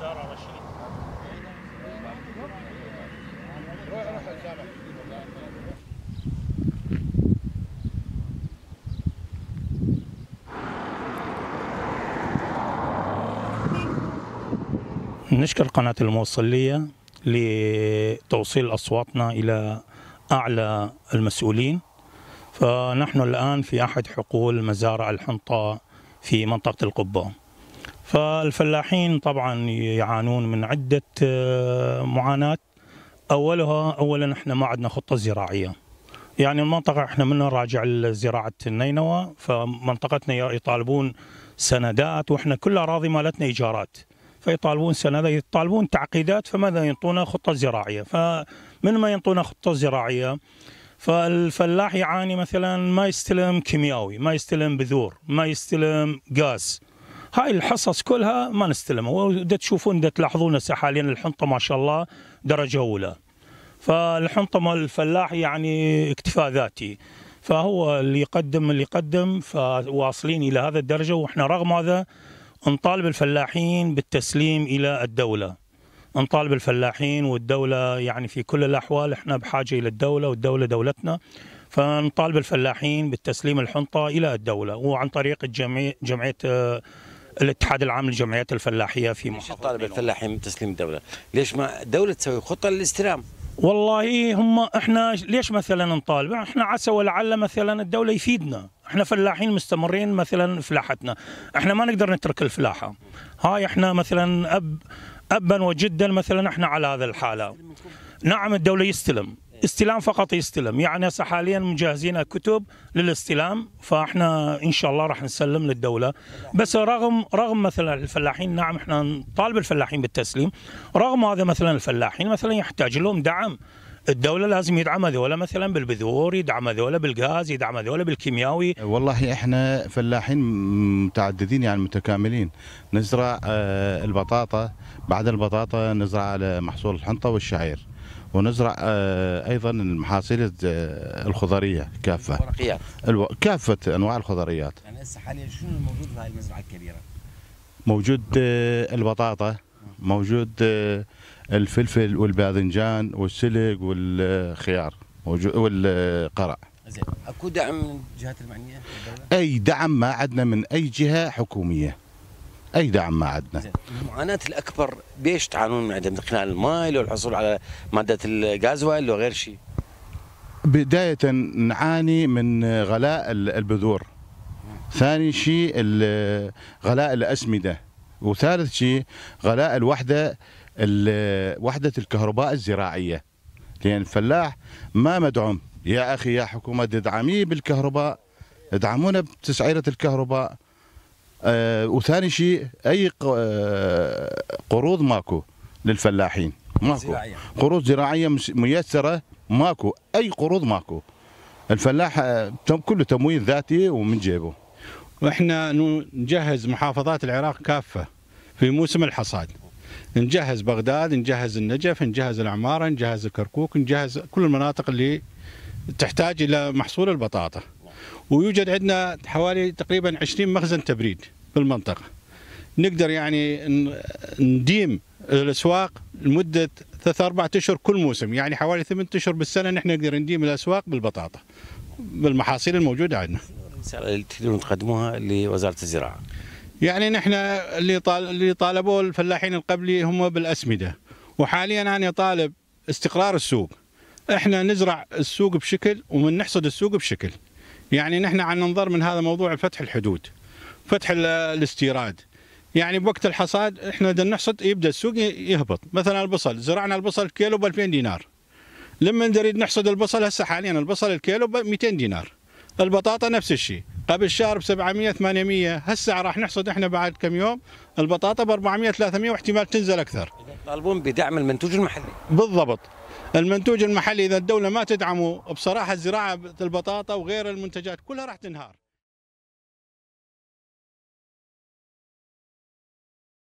زارة رشيد نشكر قناة الموصلية لتوصيل أصواتنا إلى أعلى المسؤولين فنحن الآن في أحد حقول مزارع الحنطة في منطقة القبة فالفلاحين طبعا يعانون من عدة آه، معاناة أولها أولا احنا ما عندنا خطة زراعية يعني المنطقة احنا منا راجع لزراعة النينوى فمنطقتنا يطالبون سندات واحنا كل أراضي مالتنا إيجارات فيطالبون سندات يطالبون تعقيدات فماذا ينطونا خطة زراعية فمن ما ينطونا خطة زراعية فالفلاح يعاني مثلا ما يستلم كيمياوي ما يستلم بذور ما يستلم غاز هاي الحصص كلها ما نستلمها ودا تشوفون دا تلاحظون هسه حاليا الحنطه ما شاء الله درجه اولى فالحنطه مال الفلاح يعني اكتفاء ذاتي فهو اللي يقدم اللي يقدم فواصلين الى هذا الدرجه واحنا رغم هذا نطالب الفلاحين بالتسليم الى الدوله نطالب الفلاحين والدوله يعني في كل الاحوال احنا بحاجه الى الدوله والدوله دولتنا فنطالب الفلاحين بالتسليم الحنطه الى الدوله وعن طريق الجمعيه جمعيه آه، الاتحاد العام للجمعيات الفلاحيه في محافظه طالب الفلاحين من تسليم الدوله ليش ما الدوله تسوي خطه للاستلام والله هم احنا ليش مثلا نطالب؟ احنا عسى ولعل مثلا الدوله يفيدنا، احنا فلاحين مستمرين مثلا فلاحتنا، احنا ما نقدر نترك الفلاحه. هاي احنا مثلا اب ابا وجدا مثلا احنا على هذا الحاله. نعم الدوله يستلم استلام فقط يستلم يعني هسه حاليا مجهزين كتب للاستلام فاحنا ان شاء الله راح نسلم للدوله بس رغم رغم مثلا الفلاحين نعم احنا نطالب الفلاحين بالتسليم رغم هذا مثلا الفلاحين مثلا يحتاج لهم دعم الدولة لازم يدعم هذولا مثلا بالبذور، يدعم هذولا بالغاز، يدعم هذولا بالكيمياوي. أه، والله احنا فلاحين متعددين يعني متكاملين، نزرع أه، البطاطا، بعد البطاطا نزرع على محصول الحنطة والشعير. ونزرع آه، ايضا المحاصيل آه، الخضريه كافه الورقيات كافه انواع الخضريات يعني هسه حاليا شنو الموجود في هاي المزرعه الكبيره؟ موجود آه، البطاطا موجود الفلفل والباذنجان والسلق والخيار موجود والقرع زين اكو دعم من الجهات المعنيه؟ اي دعم ما عندنا من اي جهه حكوميه اي دعم ما عندنا المعاناه الاكبر بيش تعانون من عدم اقناع الماء والحصول على ماده الغاز ولا غير شيء بدايه نعاني من غلاء البذور ثاني شيء غلاء الاسمده وثالث شيء غلاء الوحده وحده الكهرباء الزراعيه لان الفلاح ما مدعوم يا اخي يا حكومه ادعميه بالكهرباء ادعمونا بتسعيره الكهرباء آه وثاني شيء اي آه، قروض ماكو للفلاحين ماكو زراعية. قروض زراعيه ميسره ماكو اي قروض ماكو الفلاح آه، كله تمويل ذاتي ومن جيبه واحنا نجهز محافظات العراق كافه في موسم الحصاد نجهز بغداد نجهز النجف نجهز العماره نجهز الكركوك نجهز كل المناطق اللي تحتاج الى محصول البطاطا ويوجد عندنا حوالي تقريبا 20 مخزن تبريد بالمنطقه نقدر يعني نديم الاسواق لمده ثلاث اربع اشهر كل موسم يعني حوالي ثمان اشهر بالسنه نحن نقدر نديم الاسواق بالبطاطا بالمحاصيل الموجوده عندنا. الرساله اللي تقدرون تقدموها لوزاره الزراعه. يعني نحن اللي طال... اللي طالبوه الفلاحين القبلي هم بالاسمده وحاليا انا طالب استقرار السوق. احنا نزرع السوق بشكل ومن نحصد السوق بشكل. يعني نحن عم ننظر من هذا موضوع فتح الحدود فتح الاستيراد يعني بوقت الحصاد احنا بدنا نحصد يبدا السوق يهبط مثلا البصل زرعنا البصل كيلو ب 2000 دينار لما نريد نحصد البصل هسه حاليا البصل الكيلو ب 200 دينار البطاطا نفس الشيء قبل شهر ب 700 800 هسه راح نحصد احنا بعد كم يوم البطاطا ب 400 300 واحتمال تنزل اكثر يطالبون بدعم المنتوج المحلي بالضبط المنتوج المحلي اذا الدوله ما تدعمه بصراحه الزراعه البطاطا وغير المنتجات كلها راح تنهار